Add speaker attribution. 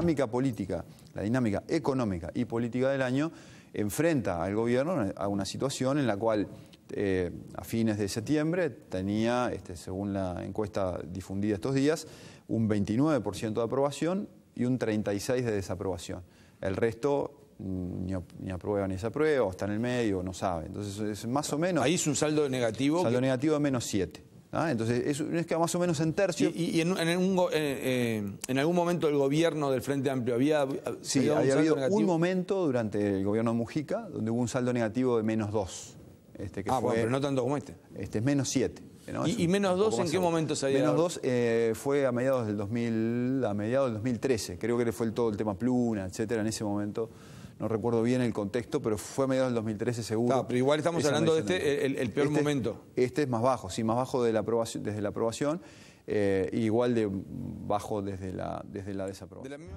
Speaker 1: dinámica política, la dinámica económica y política del año enfrenta al gobierno a una situación en la cual eh, a fines de septiembre tenía, este, según la encuesta difundida estos días, un 29% de aprobación y un 36% de desaprobación. El resto mm, ni, aprueba ni desaprueba, o está en el medio, no sabe. Entonces, es más o menos... Ahí es un saldo negativo. Saldo negativo de menos 7. ¿Ah? Entonces, es que más o menos en tercio. ¿Y, en, en, en, algún
Speaker 2: eh, eh, momento el gobierno del Frente Amplio había, sí, había, habido un
Speaker 1: momento durante el gobierno de Mujica donde hubo un saldo negativo de menos 2. Este, ah, bueno, pero no tanto como este. Este es menos 7. ¿Y, menos 2 en qué momento se había Menos 2 eh, fue a mediados del 2000, a mediados del 2013. Creo que fue el todo el tema Pluna, etcétera, en ese momento no recuerdo bien el contexto, pero fue a mediados del 2013 seguro. Ah, pero igual estamos hablando de este, el, peor este momento. Este es más bajo, sí, más bajo de la aprobación, desde la aprobación, eh, igual de bajo desde la, desde la desaprobación.